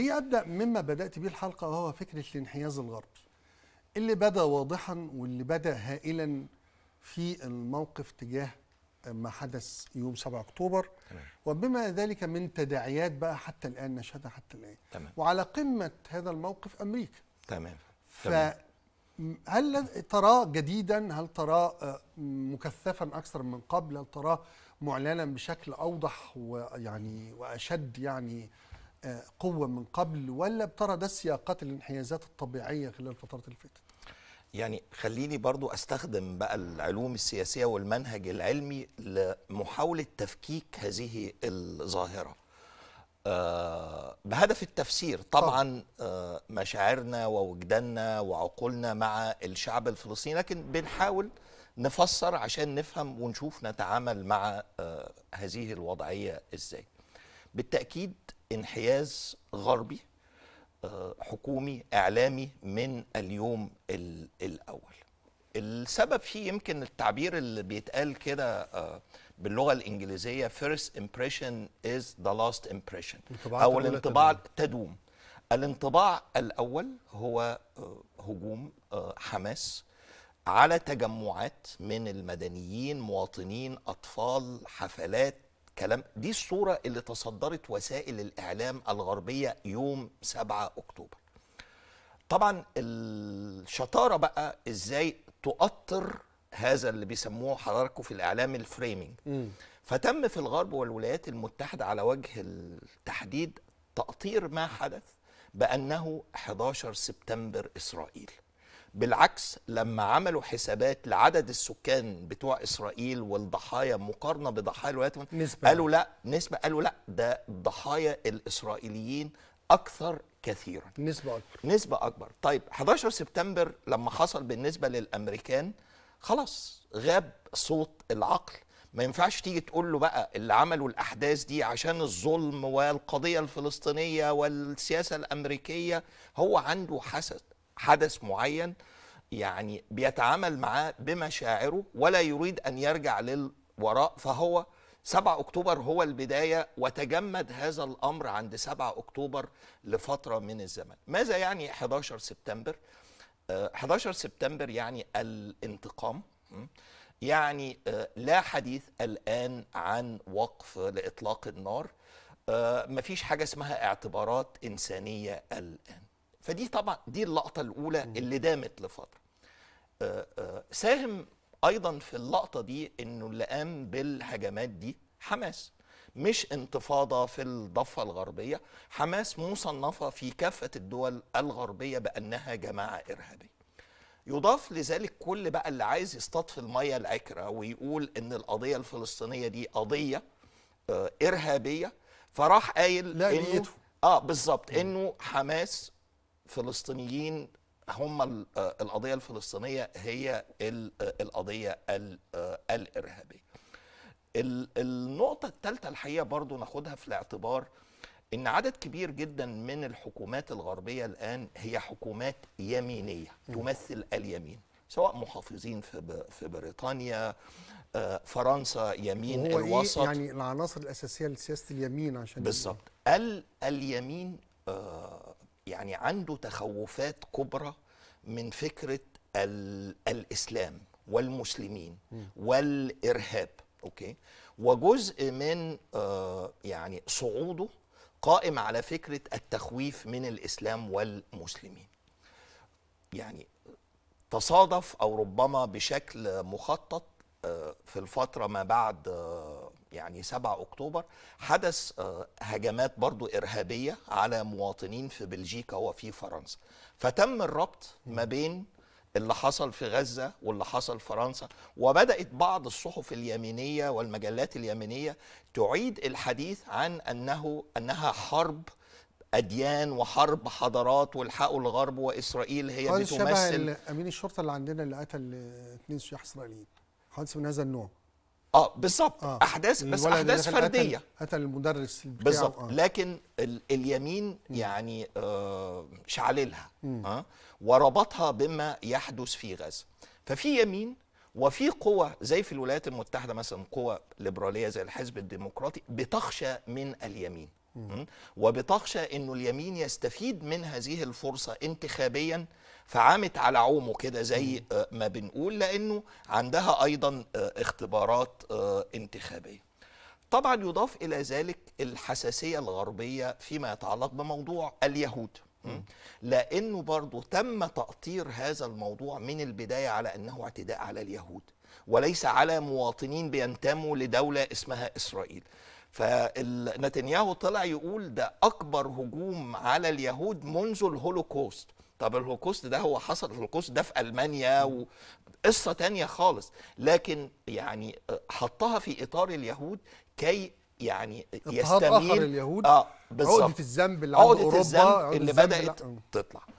خليني ابدا مما بدات به الحلقه وهو فكره الانحياز الغربي اللي بدا واضحا واللي بدا هائلا في الموقف تجاه ما حدث يوم 7 اكتوبر تمام. وبما ذلك من تداعيات بقى حتى الان نشهدها حتى الان تمام. وعلى قمه هذا الموقف امريكا تمام فهل تراه جديدا هل تراه مكثفا اكثر من قبل هل تراه معلنا بشكل اوضح ويعني واشد يعني قوة من قبل ولا بترى ده سياقات الانحيازات الطبيعية خلال الفترات اللي فاتت؟ يعني خليني برضو استخدم بقى العلوم السياسية والمنهج العلمي لمحاولة تفكيك هذه الظاهرة آه، بهدف التفسير طبعا آه، مشاعرنا ووجداننا وعقولنا مع الشعب الفلسطيني لكن بنحاول نفسر عشان نفهم ونشوف نتعامل مع آه، هذه الوضعية ازاي بالتأكيد انحياز غربي آه، حكومي اعلامي من اليوم الاول السبب فيه يمكن التعبير اللي بيتقال كده آه، باللغه الانجليزيه first impression is the last impression او الانطباع تدوم. تدوم الانطباع الاول هو آه، هجوم حماس على تجمعات من المدنيين مواطنين اطفال حفلات كلام دي الصورة اللي تصدرت وسائل الإعلام الغربية يوم 7 أكتوبر طبعا الشطارة بقى إزاي تؤطر هذا اللي بيسموه حضراتكم في الإعلام الفريمينج فتم في الغرب والولايات المتحدة على وجه التحديد تأطير ما حدث بأنه 11 سبتمبر إسرائيل بالعكس لما عملوا حسابات لعدد السكان بتوع اسرائيل والضحايا مقارنه بضحايا الولايات نسبة. قالوا لا نسبه قالوا لا ده ضحايا الاسرائيليين اكثر كثيرا نسبه اكبر نسبه اكبر طيب 11 سبتمبر لما حصل بالنسبه للامريكان خلاص غاب صوت العقل ما ينفعش تيجي تقول له بقى اللي عملوا الاحداث دي عشان الظلم والقضيه الفلسطينيه والسياسه الامريكيه هو عنده حسد حدث معين يعني بيتعامل معاه بمشاعره ولا يريد ان يرجع للوراء فهو 7 اكتوبر هو البدايه وتجمد هذا الامر عند 7 اكتوبر لفتره من الزمن. ماذا يعني 11 سبتمبر؟ 11 آه، سبتمبر يعني الانتقام يعني آه، لا حديث الان عن وقف لاطلاق النار آه، مفيش حاجه اسمها اعتبارات انسانيه الان. فدي طبعا دي اللقطه الاولى اللي دامت لفتره آه، آه، ساهم ايضا في اللقطه دي انه اللي قام بالهجمات دي حماس مش انتفاضه في الضفه الغربيه حماس مصنفه في كافه الدول الغربيه بانها جماعه ارهابيه يضاف لذلك كل بقى اللي عايز يصطاد الميه العكره ويقول ان القضيه الفلسطينيه دي قضيه آه، ارهابيه فراح قايل لا اه بالظبط انه حماس فلسطينيين هم آه، القضية الفلسطينية هي آه، القضية آه، الإرهابية النقطة الثالثة الحقيقة برضو ناخدها في الاعتبار ان عدد كبير جدا من الحكومات الغربيه الان هي حكومات يمينيه تمثل اليمين سواء محافظين في في بريطانيا فرنسا يمين هو إيه الوسط إيه يعني العناصر الاساسيه لسياسه اليمين عشان بالظبط اليمين يعني عنده تخوفات كبرى من فكره الاسلام والمسلمين والارهاب اوكي وجزء من آه يعني صعوده قائم على فكره التخويف من الاسلام والمسلمين يعني تصادف او ربما بشكل مخطط آه، في الفتره ما بعد آه، يعني 7 أكتوبر حدث آه، هجمات برضو إرهابية على مواطنين في بلجيكا وفي فرنسا فتم الربط ما بين اللي حصل في غزة واللي حصل في فرنسا وبدأت بعض الصحف اليمينية والمجلات اليمينية تعيد الحديث عن أنه أنها حرب أديان وحرب حضارات والحقوا الغرب وإسرائيل هي بتمثل أمين الشرطة اللي عندنا اللي قتل اثنين سياح إسرائيليين حادث من هذا النوع اه بالظبط آه. احداث بس احداث فرديه قتل المدرس بالظبط آه. لكن ال اليمين م. يعني آه شعللها آه وربطها بما يحدث في غزه ففي يمين وفي قوى زي في الولايات المتحده مثلا قوى ليبراليه زي الحزب الديمقراطي بتخشى من اليمين م. وبتخشى انه اليمين يستفيد من هذه الفرصه انتخابيا فعامت على عومه كده زي آه، ما بنقول لانه عندها ايضا آه، اختبارات آه، انتخابيه طبعا يضاف الى ذلك الحساسيه الغربيه فيما يتعلق بموضوع اليهود لانه برضه تم تاطير هذا الموضوع من البدايه على انه اعتداء على اليهود وليس على مواطنين بينتموا لدوله اسمها اسرائيل فنتنياهو طلع يقول ده اكبر هجوم على اليهود منذ الهولوكوست طب الهولوكوست ده هو حصل الهولوكوست ده في المانيا وقصه تانية خالص لكن يعني آه، حطها في اطار اليهود كي يعني يستميل اليهود اه بالظبط عقده الذنب اللي عند اوروبا الذنب اللي بدات تطلع